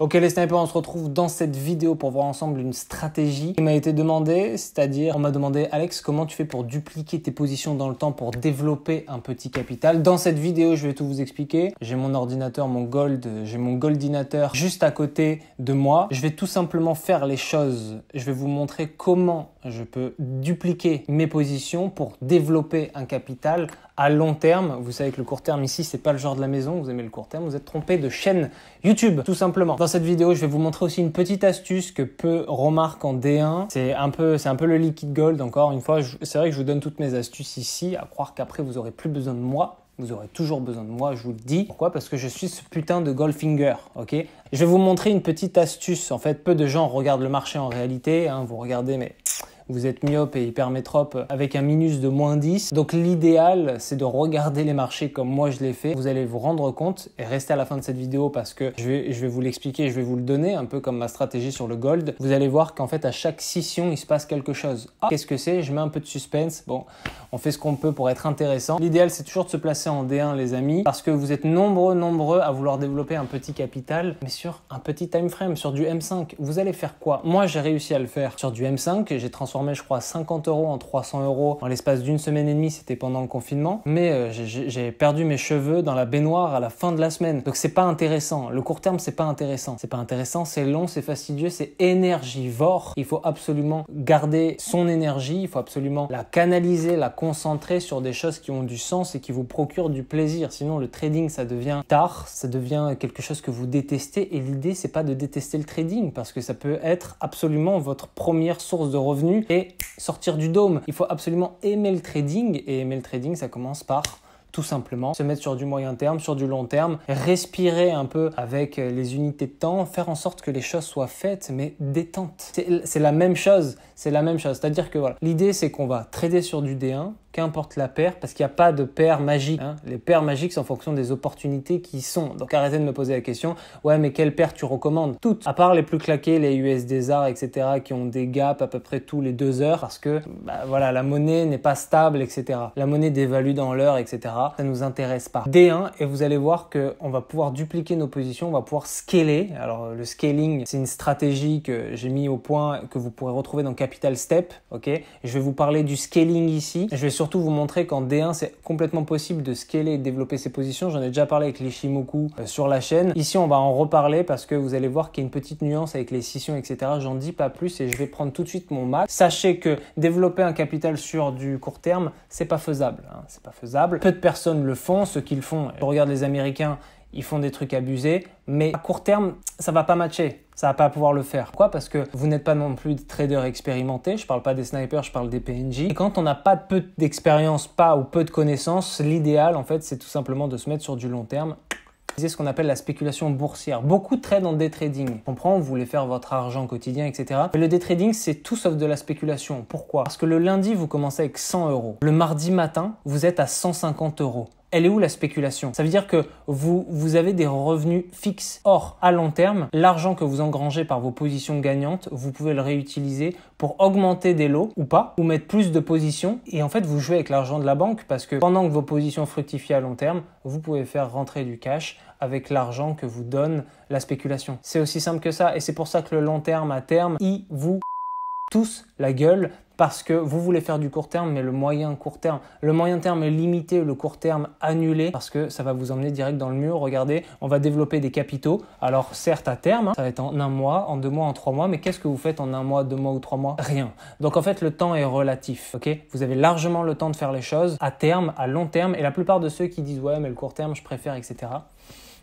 Ok les snipers, on se retrouve dans cette vidéo pour voir ensemble une stratégie qui m'a été demandée, c'est-à-dire on m'a demandé Alex comment tu fais pour dupliquer tes positions dans le temps pour développer un petit capital. Dans cette vidéo je vais tout vous expliquer. J'ai mon ordinateur, mon gold, j'ai mon goldinateur juste à côté de moi. Je vais tout simplement faire les choses. Je vais vous montrer comment je peux dupliquer mes positions pour développer un capital à long terme. Vous savez que le court terme ici, c'est pas le genre de la maison, vous aimez le court terme, vous êtes trompé de chaîne YouTube, tout simplement. Dans cette vidéo, je vais vous montrer aussi une petite astuce que peu remarque en D1. C'est un peu, c'est un peu le liquid gold, encore une fois. C'est vrai que je vous donne toutes mes astuces ici, à croire qu'après vous aurez plus besoin de moi. Vous aurez toujours besoin de moi, je vous le dis. Pourquoi Parce que je suis ce putain de golfinger. ok Je vais vous montrer une petite astuce. En fait, peu de gens regardent le marché en réalité. Hein, vous regardez, mais vous êtes myope et hypermétrope avec un minus de moins 10. Donc l'idéal, c'est de regarder les marchés comme moi je l'ai fait. Vous allez vous rendre compte et rester à la fin de cette vidéo parce que je vais, je vais vous l'expliquer, je vais vous le donner, un peu comme ma stratégie sur le gold. Vous allez voir qu'en fait, à chaque scission, il se passe quelque chose. Ah, qu'est-ce que c'est Je mets un peu de suspense. Bon, on fait ce qu'on peut pour être intéressant. L'idéal, c'est toujours de se placer en D1, les amis, parce que vous êtes nombreux, nombreux à vouloir développer un petit capital, mais sur un petit time frame, sur du M5. Vous allez faire quoi Moi, j'ai réussi à le faire sur du M5, j'ai transformé je crois, 50 euros en 300 euros en l'espace d'une semaine et demie. C'était pendant le confinement. Mais euh, j'ai perdu mes cheveux dans la baignoire à la fin de la semaine. Donc c'est pas intéressant. Le court terme, c'est pas intéressant. C'est pas intéressant, c'est long, c'est fastidieux, c'est énergivore. Il faut absolument garder son énergie. Il faut absolument la canaliser, la concentrer sur des choses qui ont du sens et qui vous procurent du plaisir. Sinon, le trading, ça devient tard, ça devient quelque chose que vous détestez. Et l'idée, c'est pas de détester le trading parce que ça peut être absolument votre première source de revenus et sortir du dôme. Il faut absolument aimer le trading et aimer le trading, ça commence par tout simplement. Se mettre sur du moyen terme, sur du long terme, respirer un peu avec euh, les unités de temps, faire en sorte que les choses soient faites, mais détente. C'est la même chose, c'est la même chose. C'est-à-dire que voilà, l'idée c'est qu'on va trader sur du D1, qu'importe la paire, parce qu'il n'y a pas de paire magique. Hein. Les paires magiques, sont en fonction des opportunités qui sont. Donc arrêtez de me poser la question, ouais, mais quelle paire tu recommandes Toutes, à part les plus claquées, les USDZAR etc., qui ont des gaps à peu près tous les deux heures, parce que bah, voilà, la monnaie n'est pas stable, etc. La monnaie dévalue dans l'heure, etc ça nous intéresse pas. D1, et vous allez voir qu'on va pouvoir dupliquer nos positions, on va pouvoir scaler. Alors le scaling, c'est une stratégie que j'ai mis au point, que vous pourrez retrouver dans Capital Step, ok Je vais vous parler du scaling ici. Je vais surtout vous montrer qu'en D1, c'est complètement possible de scaler et de développer ses positions. J'en ai déjà parlé avec l'Ishimoku euh, sur la chaîne. Ici, on va en reparler parce que vous allez voir qu'il y a une petite nuance avec les scissions, etc. J'en dis pas plus et je vais prendre tout de suite mon max. Sachez que développer un capital sur du court terme, c'est pas faisable. Hein. C'est pas faisable. Peu de personnes le font. Ce qu'ils font, je regarde les Américains, ils font des trucs abusés, mais à court terme, ça va pas matcher, ça va pas pouvoir le faire. quoi? Parce que vous n'êtes pas non plus des traders expérimentés, je parle pas des snipers, je parle des PNJ. Et quand on n'a pas peu d'expérience, pas ou peu de connaissances, l'idéal en fait, c'est tout simplement de se mettre sur du long terme c'est ce qu'on appelle la spéculation boursière. Beaucoup de en day trading. Comprends, vous voulez faire votre argent quotidien, etc. Mais le day trading, c'est tout sauf de la spéculation. Pourquoi Parce que le lundi, vous commencez avec 100 euros. Le mardi matin, vous êtes à 150 euros elle est où la spéculation Ça veut dire que vous, vous avez des revenus fixes. Or, à long terme, l'argent que vous engrangez par vos positions gagnantes, vous pouvez le réutiliser pour augmenter des lots ou pas, ou mettre plus de positions. Et en fait, vous jouez avec l'argent de la banque parce que pendant que vos positions fructifient à long terme, vous pouvez faire rentrer du cash avec l'argent que vous donne la spéculation. C'est aussi simple que ça. Et c'est pour ça que le long terme, à terme, il vous tous la gueule parce que vous voulez faire du court terme, mais le moyen court terme, le moyen terme est limité, le court terme annulé, parce que ça va vous emmener direct dans le mur. Regardez, on va développer des capitaux. Alors certes à terme, hein, ça va être en un mois, en deux mois, en trois mois, mais qu'est-ce que vous faites en un mois, deux mois ou trois mois Rien. Donc en fait, le temps est relatif. Ok Vous avez largement le temps de faire les choses à terme, à long terme, et la plupart de ceux qui disent ouais mais le court terme, je préfère, etc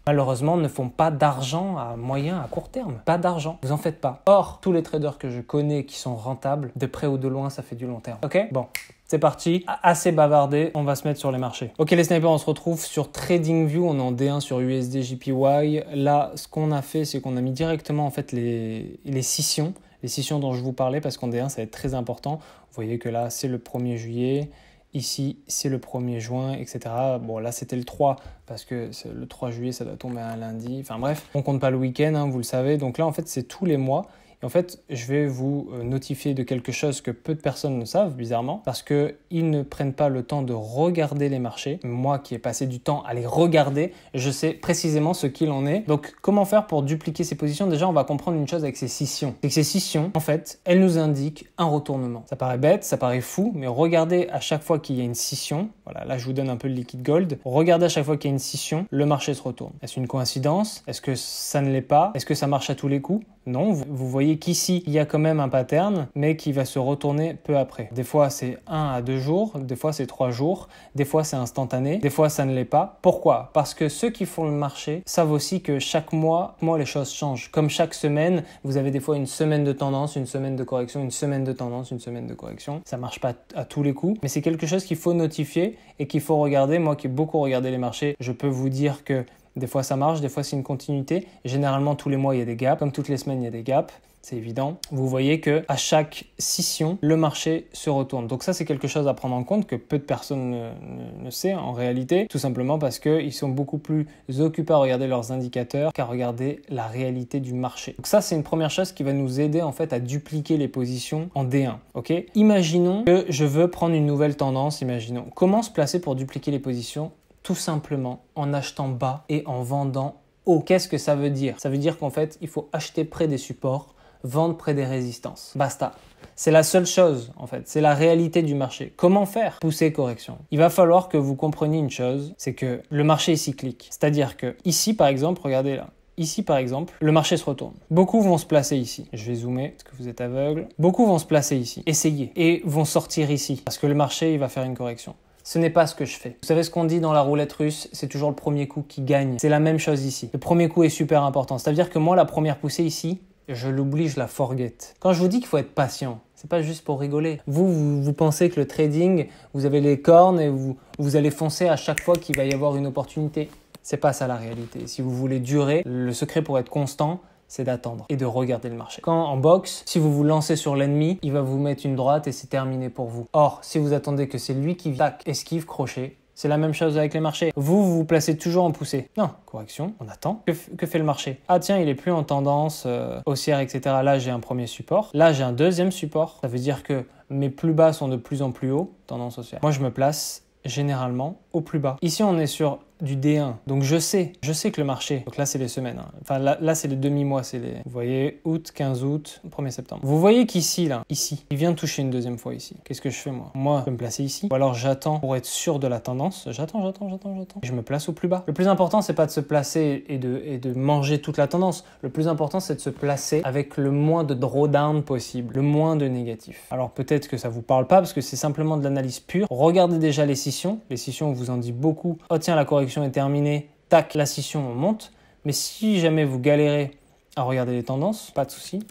malheureusement ne font pas d'argent à moyen, à court terme. Pas d'argent, vous en faites pas. Or, tous les traders que je connais qui sont rentables, de près ou de loin, ça fait du long terme. Ok Bon, c'est parti, assez bavardé, on va se mettre sur les marchés. Ok les snipers, on se retrouve sur TradingView, on est en D1 sur USD JPY. Là, ce qu'on a fait, c'est qu'on a mis directement en fait les, les scissions, les scissions dont je vous parlais, parce qu'en D1, ça va être très important. Vous voyez que là, c'est le 1er juillet, Ici, c'est le 1er juin, etc. Bon, là, c'était le 3, parce que le 3 juillet, ça doit tomber un lundi. Enfin bref, on compte pas le week-end, hein, vous le savez. Donc là, en fait, c'est tous les mois en fait, je vais vous euh, notifier de quelque chose que peu de personnes ne savent, bizarrement, parce qu'ils ne prennent pas le temps de regarder les marchés. Moi qui ai passé du temps à les regarder, je sais précisément ce qu'il en est. Donc, comment faire pour dupliquer ces positions Déjà, on va comprendre une chose avec ces scissions. C'est que ces scissions, en fait, elles nous indiquent un retournement. Ça paraît bête, ça paraît fou, mais regardez à chaque fois qu'il y a une scission. Voilà, là, je vous donne un peu le liquide gold. Regardez à chaque fois qu'il y a une scission, le marché se retourne. Est-ce une coïncidence Est-ce que ça ne l'est pas Est-ce que ça marche à tous les coups Non, vous voyez qu'ici, il y a quand même un pattern, mais qui va se retourner peu après. Des fois, c'est 1 à 2 jours, des fois, c'est 3 jours, des fois, c'est instantané, des fois, ça ne l'est pas. Pourquoi Parce que ceux qui font le marché savent aussi que chaque mois, moi, les choses changent. Comme chaque semaine, vous avez des fois une semaine de tendance, une semaine de correction, une semaine de tendance, une semaine de correction. Ça marche pas à tous les coups, mais c'est quelque chose qu'il faut notifier et qu'il faut regarder. Moi qui ai beaucoup regardé les marchés, je peux vous dire que des fois ça marche, des fois c'est une continuité. Généralement tous les mois il y a des gaps, comme toutes les semaines il y a des gaps c'est évident, vous voyez que à chaque scission, le marché se retourne. Donc ça, c'est quelque chose à prendre en compte que peu de personnes ne, ne, sait en réalité, tout simplement parce qu'ils sont beaucoup plus occupés à regarder leurs indicateurs qu'à regarder la réalité du marché. Donc ça, c'est une première chose qui va nous aider en fait à dupliquer les positions en D1. Ok Imaginons que je veux prendre une nouvelle tendance. Imaginons comment se placer pour dupliquer les positions Tout simplement en achetant bas et en vendant haut. Qu'est-ce que ça veut dire Ça veut dire qu'en fait, il faut acheter près des supports vendre près des résistances. Basta. C'est la seule chose, en fait. C'est la réalité du marché. Comment faire Pousser correction. Il va falloir que vous compreniez une chose, c'est que le marché est cyclique. C'est-à-dire que ici, par exemple, regardez là. Ici, par exemple, le marché se retourne. Beaucoup vont se placer ici. Je vais zoomer parce que vous êtes aveugle. Beaucoup vont se placer ici. Essayez. Et vont sortir ici. Parce que le marché, il va faire une correction. Ce n'est pas ce que je fais. Vous savez ce qu'on dit dans la roulette russe, c'est toujours le premier coup qui gagne. C'est la même chose ici. Le premier coup est super important. C'est-à-dire que moi, la première poussée ici, je l'oublie, je la forget. Quand je vous dis qu'il faut être patient, c'est pas juste pour rigoler. Vous, vous, pensez que le trading, vous avez les cornes et vous, vous allez foncer à chaque fois qu'il va y avoir une opportunité. C'est pas ça la réalité. Si vous voulez durer, le secret pour être constant, c'est d'attendre et de regarder le marché. Quand en boxe, si vous vous lancez sur l'ennemi, il va vous mettre une droite et c'est terminé pour vous. Or, si vous attendez que c'est lui qui tac, esquive, crochet, c'est la même chose avec les marchés. Vous, vous vous placez toujours en poussée. Non, correction, on attend. Que, fait le marché Ah tiens, il est plus en tendance euh, haussière, etc. Là, j'ai un premier support. Là, j'ai un deuxième support. Ça veut dire que mes plus bas sont de plus en plus hauts, tendance haussière. Moi, je me place généralement au plus bas. Ici, on est sur du D1. Donc je sais, je sais que le marché, donc là c'est les semaines, hein. enfin là, c'est les demi-mois, c'est les, vous voyez, août, 15 août, 1er septembre. Vous voyez qu'ici, là, ici, il vient toucher une deuxième fois ici. Qu'est-ce que je fais moi Moi, je me placer ici, ou alors j'attends pour être sûr de la tendance, j'attends, j'attends, j'attends, j'attends, je me place au plus bas. Le plus important, c'est pas de se placer et de, et de manger toute la tendance, le plus important, c'est de se placer avec le moins de drawdown possible, le moins de négatif. Alors peut-être que ça vous parle pas, parce que c'est simplement de l'analyse pure. Regardez déjà les scissions, les scissions, on vous en dit beaucoup, oh tiens, la correction est terminée, tac, la scission monte. Mais si jamais vous galérez à regarder les tendances, pas de souci,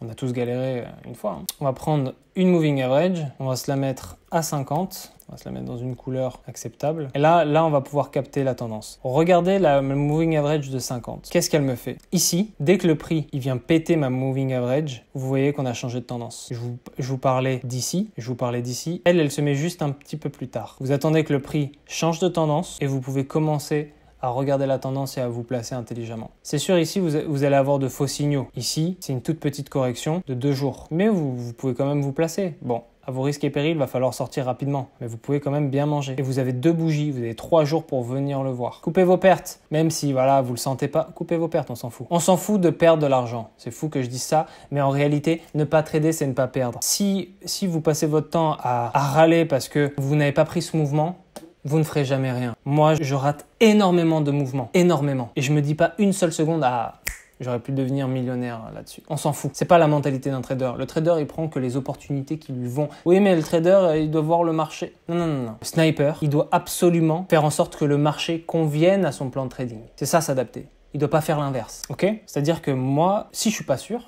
on a tous galéré une fois. Hein. On va prendre une moving average, on va se la mettre à 50, on va se la mettre dans une couleur acceptable. Et là, là on va pouvoir capter la tendance. Regardez la moving average de 50. Qu'est-ce qu'elle me fait Ici, dès que le prix il vient péter ma moving average, vous voyez qu'on a changé de tendance. Je vous, je vous parlais d'ici, je vous parlais d'ici. Elle, elle se met juste un petit peu plus tard. Vous attendez que le prix change de tendance et vous pouvez commencer à regarder la tendance et à vous placer intelligemment. C'est sûr, ici, vous, allez avoir de faux signaux. Ici, c'est une toute petite correction de deux jours. Mais vous, pouvez quand même vous placer. Bon, à vos risques et périls, il va falloir sortir rapidement, mais vous pouvez quand même bien manger. Et vous avez deux bougies, vous avez trois jours pour venir le voir. Coupez vos pertes, même si voilà, vous le sentez pas, coupez vos pertes, on s'en fout. On s'en fout de perdre de l'argent. C'est fou que je dise ça, mais en réalité, ne pas trader, c'est ne pas perdre. Si, si vous passez votre temps à râler parce que vous n'avez pas pris ce mouvement, vous ne ferez jamais rien. Moi, je rate énormément de mouvements, énormément. Et je me dis pas une seule seconde à ah, J'aurais pu devenir millionnaire là-dessus. On s'en fout. C'est pas la mentalité d'un trader. Le trader, il prend que les opportunités qui lui vont. Oui, mais le trader, euh, il doit voir le marché. Non, non, non, non. Le sniper, il doit absolument faire en sorte que le marché convienne à son plan de trading. C'est ça, s'adapter. Il doit pas faire l'inverse. Ok C'est-à-dire que moi, si je suis pas sûr,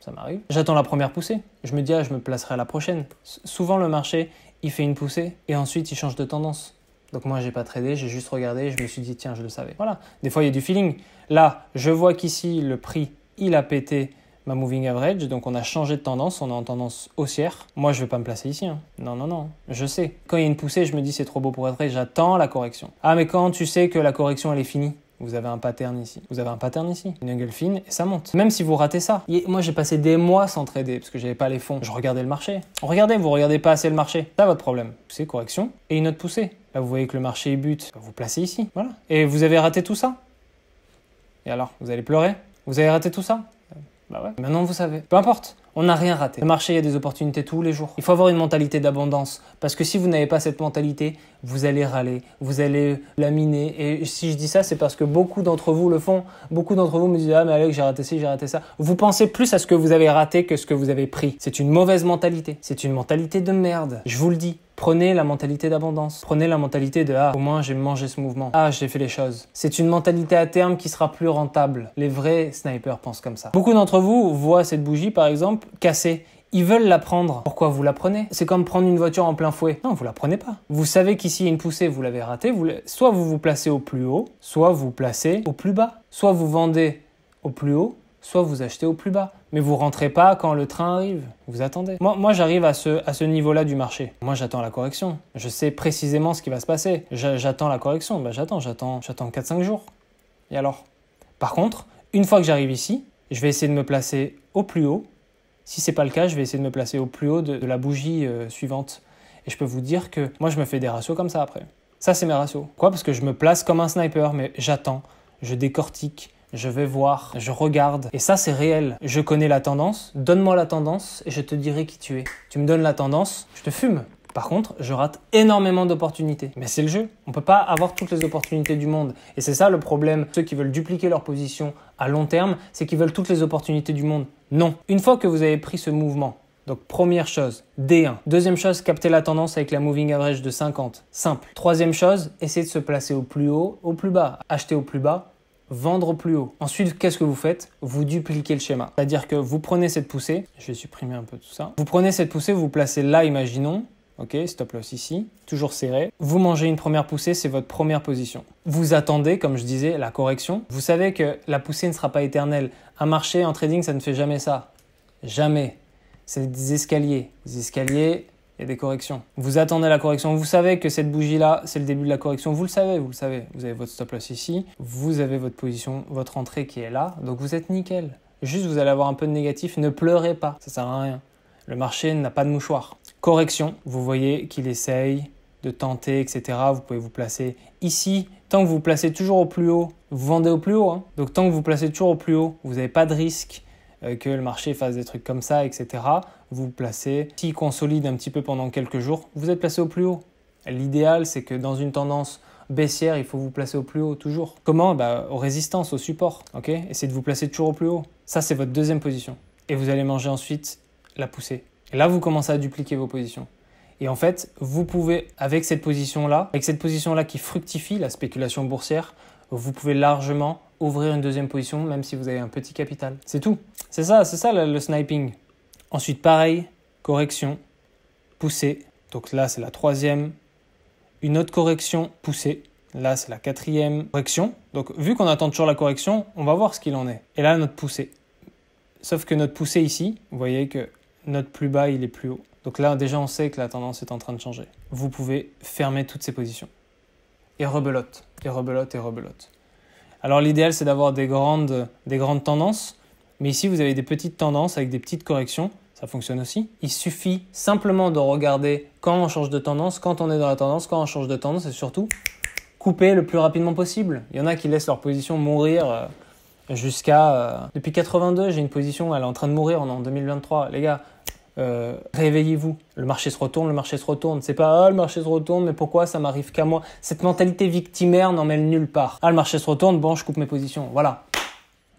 ça m'arrive, j'attends la première poussée. Je me dis, ah, je me placerai à la prochaine. souvent, le marché, il fait une poussée et ensuite, il change de tendance. Donc moi, j'ai pas tradé, j'ai juste regardé, je me suis dit, tiens, je le savais. Voilà, des fois, il y a du feeling. Là, je vois qu'ici, le prix, il a pété ma moving average, donc on a changé de tendance, on est en tendance haussière. Moi, je vais pas me placer ici. Hein. Non, non, non, je sais. Quand il y a une poussée, je me dis, c'est trop beau pour être vrai, j'attends la correction. Ah, mais quand tu sais que la correction, elle est finie, vous avez un pattern ici. Vous avez un pattern ici. Une angle fine et ça monte. Même si vous ratez ça. Moi, j'ai passé des mois sans trader parce que j'avais pas les fonds. Je regardais le marché. Regardez, vous regardez pas assez le marché. Ça, votre problème. c'est correction et une autre poussée. Là, vous voyez que le marché est but. Vous placez ici. Voilà. Et vous avez raté tout ça. Et alors, vous allez pleurer Vous avez raté tout ça Bah ouais. Maintenant, vous savez. Peu importe. On n'a rien raté. Le marché, il y a des opportunités tous les jours. Il faut avoir une mentalité d'abondance. Parce que si vous n'avez pas cette mentalité, vous allez râler, vous allez laminer. Et si je dis ça, c'est parce que beaucoup d'entre vous le font. Beaucoup d'entre vous me disent Ah, mais Alex, j'ai raté ci, j'ai raté ça. Vous pensez plus à ce que vous avez raté que ce que vous avez pris. C'est une mauvaise mentalité. C'est une mentalité de merde. Je vous le dis. Prenez la mentalité d'abondance. Prenez la mentalité de ah, au moins j'ai mangé ce mouvement. Ah, j'ai fait les choses. C'est une mentalité à terme qui sera plus rentable. Les vrais snipers pensent comme ça. Beaucoup d'entre vous voient cette bougie, par exemple, cassée. Ils veulent la prendre. Pourquoi vous la prenez C'est comme prendre une voiture en plein fouet. Non, vous la prenez pas. Vous savez qu'ici il y a une poussée, vous l'avez ratée. soit vous vous placez au plus haut, soit vous vous placez au plus bas. Soit vous vendez au plus haut, soit vous achetez au plus bas. Mais vous rentrez pas quand le train arrive. Vous attendez. Moi, moi j'arrive à ce, à ce niveau-là du marché. Moi, j'attends la correction. Je sais précisément ce qui va se passer. J'attends la correction. Bah, j'attends, j'attends, j'attends 4-5 jours. Et alors Par contre, une fois que j'arrive ici, je vais essayer de me placer au plus haut si c'est pas le cas, je vais essayer de me placer au plus haut de, la bougie euh, suivante. Et je peux vous dire que moi, je me fais des ratios comme ça après. Ça, c'est mes ratios. Quoi Parce que je me place comme un sniper, mais j'attends, je décortique, je vais voir, je regarde. Et ça, c'est réel. Je connais la tendance, donne-moi la tendance et je te dirai qui tu es. Tu me donnes la tendance, je te fume. Par contre, je rate énormément d'opportunités. Mais c'est le jeu. On ne peut pas avoir toutes les opportunités du monde. Et c'est ça le problème. Ceux qui veulent dupliquer leur position à long terme, c'est qu'ils veulent toutes les opportunités du monde. Non. Une fois que vous avez pris ce mouvement, donc première chose, D1. Deuxième chose, capter la tendance avec la moving average de 50. Simple. Troisième chose, essayer de se placer au plus haut, au plus bas. Acheter au plus bas, vendre au plus haut. Ensuite, qu'est-ce que vous faites Vous dupliquez le schéma. C'est-à-dire que vous prenez cette poussée, je vais supprimer un peu tout ça. Vous prenez cette poussée, vous placez là, imaginons, Ok, stop loss ici, toujours serré. Vous mangez une première poussée, c'est votre première position. Vous attendez, comme je disais, la correction. Vous savez que la poussée ne sera pas éternelle. Un marché, en trading, ça ne fait jamais ça. Jamais. C'est des escaliers. Des escaliers, et des corrections. Vous attendez la correction, vous savez que cette bougie-là, c'est le début de la correction, vous le savez, vous le savez. Vous avez votre stop loss ici, vous avez votre position, votre entrée qui est là, donc vous êtes nickel. Juste, vous allez avoir un peu de négatif, ne pleurez pas, ça sert à rien. Le marché n'a pas de mouchoir. Correction, vous voyez qu'il essaye de tenter, etc. Vous pouvez vous placer ici. Tant que vous, placez toujours au plus haut, vous vendez au plus haut. Hein. Donc tant que vous, placez toujours au plus haut, vous n'avez pas de risque euh, que le marché fasse des trucs comme ça, etc. Vous vous placez. S'il consolide un petit peu pendant quelques jours, vous êtes placé au plus haut. L'idéal, c'est que dans une tendance baissière, il faut vous placer au plus haut toujours. Comment bah, Aux résistances, au support. ok Essayez de vous placer toujours au plus haut. Ça, c'est votre deuxième position. Et vous allez manger ensuite la poussée. Et là, vous commencez à dupliquer vos positions. Et en fait, vous pouvez, avec cette position-là, avec cette position-là qui fructifie la spéculation boursière, vous pouvez largement ouvrir une deuxième position, même si vous avez un petit capital. C'est tout. C'est ça, c'est ça le, sniping. Ensuite, pareil, correction, poussée. Donc là, c'est la troisième. Une autre correction, poussée. Là, c'est la quatrième correction. Donc, vu qu'on attend toujours la correction, on va voir ce qu'il en est. Et là, notre poussée. Sauf que notre poussée ici, vous voyez que notre plus bas, il est plus haut. Donc là, déjà, on sait que la tendance est en train de changer. Vous pouvez fermer toutes ces positions. Et rebelote, et rebelote, et rebelote. Alors l'idéal, c'est d'avoir des grandes, des grandes tendances. Mais ici, vous avez des petites tendances avec des petites corrections. Ça fonctionne aussi. Il suffit simplement de regarder quand on change de tendance, quand on est dans la tendance, quand on change de tendance, et surtout, couper le plus rapidement possible. Il y en a qui laissent leur position mourir euh, jusqu'à... Euh, depuis 82, j'ai une position, elle est en train de mourir, on en 2023. Les gars, euh, réveillez-vous. Le marché se retourne, le marché se retourne. C'est pas ah, le marché se retourne, mais pourquoi ça m'arrive qu'à moi Cette mentalité victimaire n'en mêle nulle part. Ah, le marché se retourne, bon, je coupe mes positions. Voilà.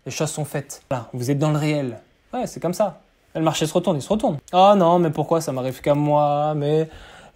Les choses sont faites. vous êtes dans le réel. Ouais, c'est comme ça. Le marché se retourne, il se retourne. Ah non, mais pourquoi ça m'arrive qu'à moi Mais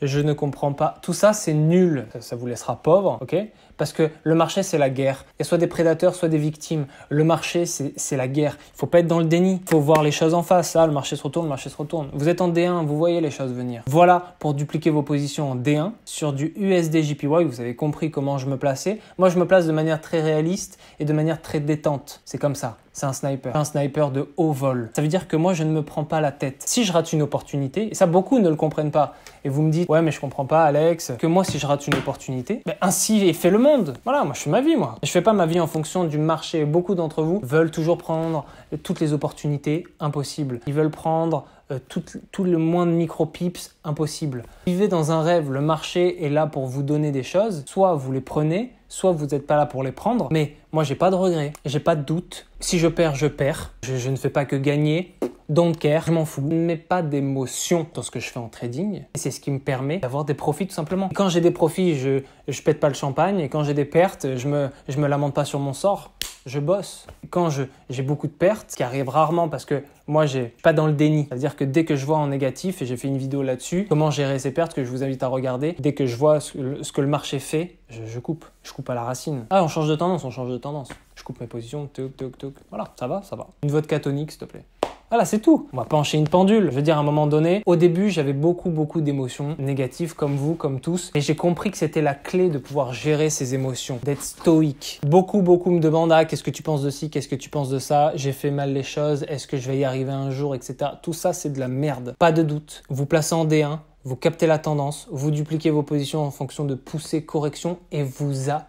je ne comprends pas. Tout ça, c'est nul. ça, vous laissera pauvre, ok parce que le marché, c'est la guerre. Il y soit des prédateurs, soit des victimes. Le marché, c'est la guerre. Il faut pas être dans le déni. Il faut voir les choses en face. Ah, le marché se retourne, le marché se retourne. Vous êtes en D1, vous voyez les choses venir. Voilà pour dupliquer vos positions en D1 sur du USD JPY. Vous avez compris comment je me plaçais. Moi, je me place de manière très réaliste et de manière très détente. C'est comme ça. C'est un sniper. Un sniper de haut vol. Ça veut dire que moi, je ne me prends pas la tête. Si je rate une opportunité, et ça, beaucoup ne le comprennent pas, et vous me dites, ouais, mais je comprends pas, Alex, que moi, si je rate une opportunité, ben, ainsi et fait le monde. Voilà, moi je fais ma vie, moi. Je fais pas ma vie en fonction du marché. Beaucoup d'entre vous veulent toujours prendre euh, toutes les opportunités impossibles. Ils veulent prendre euh, tout, le moins de micro-pips impossible. Vivez dans un rêve, le marché est là pour vous donner des choses. Soit vous les prenez, soit vous n'êtes pas là pour les prendre. Mais moi j'ai pas de regrets, j'ai pas de doute. Si je perds, je perds. je ne fais pas que gagner don't care, je m'en fous. Je ne mets pas d'émotion dans ce que je fais en trading. Et c'est ce qui me permet d'avoir des profits tout simplement. quand j'ai des profits, je, ne pète pas le champagne. Et quand j'ai des pertes, je me, je me lamente pas sur mon sort. Je bosse. Quand j'ai beaucoup de pertes, ce qui arrive rarement parce que moi, j'ai pas dans le déni. C'est-à-dire que dès que je vois en négatif, et j'ai fait une vidéo là-dessus, comment gérer ces pertes que je vous invite à regarder, dès que je vois ce que le marché fait, je, je, coupe. Je coupe à la racine. Ah, on change de tendance, on change de tendance. Je coupe mes positions, toc, toc, toc. Voilà, ça va, ça va. Une vote catonique s'il te plaît. Voilà, c'est tout. On va pencher une pendule. Je veux dire, à un moment donné, au début, j'avais beaucoup, beaucoup d'émotions négatives, comme vous, comme tous. Et j'ai compris que c'était la clé de pouvoir gérer ces émotions, d'être stoïque. Beaucoup, beaucoup me demandent, ah, qu'est-ce que tu penses de ci, qu'est-ce que tu penses de ça, j'ai fait mal les choses, est-ce que je vais y arriver un jour, etc. Tout ça, c'est de la merde. Pas de doute. Vous placez en D1, vous captez la tendance, vous dupliquez vos positions en fonction de poussée, correction et vous a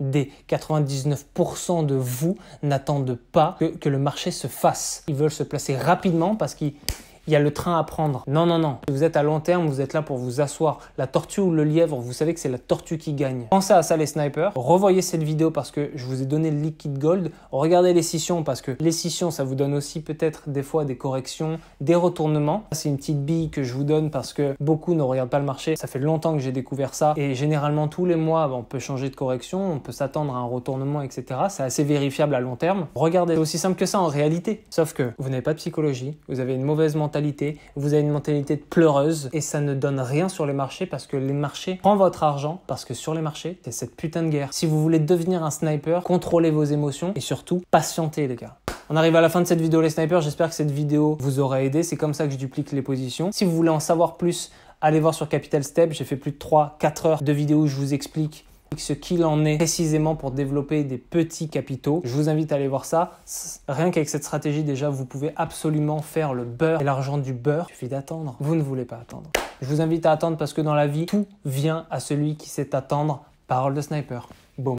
des 99% de vous n'attendent pas que, le marché se fasse. Ils veulent se placer rapidement parce qu'ils il y a le train à prendre. Non, non, non. Vous êtes à long terme, vous êtes là pour vous asseoir. La tortue ou le lièvre, vous savez que c'est la tortue qui gagne. Pensez à ça les snipers. Revoyez cette vidéo parce que je vous ai donné le liquid gold. Regardez les scissions parce que les scissions, ça vous donne aussi peut-être des fois des corrections, des retournements. C'est une petite bille que je vous donne parce que beaucoup ne regardent pas le marché. Ça fait longtemps que j'ai découvert ça et généralement tous les mois, on peut changer de correction, on peut s'attendre à un retournement, etc. C'est assez vérifiable à long terme. Regardez, c'est aussi simple que ça en réalité. Sauf que vous n'avez pas de psychologie, vous avez une mauvaise mentalité vous avez une mentalité de pleureuse et ça ne donne rien sur les marchés parce que les marchés prennent votre argent parce que sur les marchés, c'est cette putain de guerre. Si vous voulez devenir un sniper, contrôlez vos émotions et surtout patientez les gars. On arrive à la fin de cette vidéo les snipers, j'espère que cette vidéo vous aura aidé, c'est comme ça que je duplique les positions. Si vous voulez en savoir plus, allez voir sur Capital Step, j'ai fait plus de 3-4 heures de vidéos où je vous explique ce qu'il en est précisément pour développer des petits capitaux. Je vous invite à aller voir ça. Rien qu'avec cette stratégie, déjà, vous pouvez absolument faire le beurre et l'argent du beurre. Il suffit d'attendre. Vous ne voulez pas attendre. Je vous invite à attendre parce que dans la vie, tout vient à celui qui sait attendre. Parole de sniper.